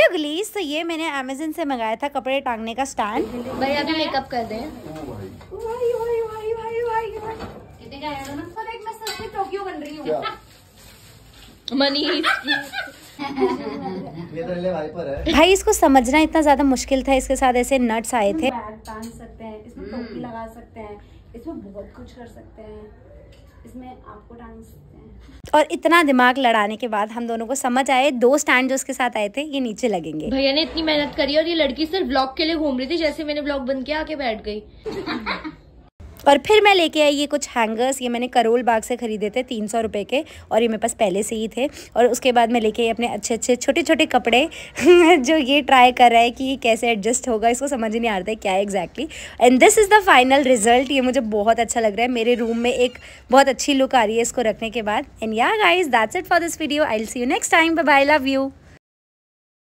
hello गलीस तो ये मैंने अमेजन से मंगाया था कपड़े टांगने का स्टैंड भाई अभी मेकअप कर दे मनीष तो भाई इसको समझना इतना ज्यादा मुश्किल था इसके साथ ऐसे नट्स आए थे सकते हैं इसमें टोपी लगा सकते हैं इसमें बहुत कुछ कर सकते हैं इसमें आपको डाल सकते हैं और इतना दिमाग लड़ाने के बाद हम दोनों को समझ आए दो स्टैंड जो उसके साथ आए थे ये नीचे लगेंगे भैया ने इतनी मेहनत करी और ये लड़की सिर्फ ब्लॉग के लिए घूम रही थी जैसे मैंने ब्लॉग बंद के आके बैठ गई और फिर मैं लेके आई ये कुछ हैंगर्स ये मैंने करोल बाग से ख़रीदे थे तीन सौ रुपये के और ये मेरे पास पहले से ही थे और उसके बाद मैं लेके आई अपने अच्छे अच्छे छोटे छोटे कपड़े जो ये ट्राई कर रहा है कि ये कैसे एडजस्ट होगा इसको समझ नहीं आ रहा है क्या exactly and this is the final result ये मुझे बहुत अच्छा लग रहा है मेरे रूम में एक बहुत अच्छी लुक आ रही है इसको रखने के बाद and yeah guys that's it for this video I'll see you next time bye love you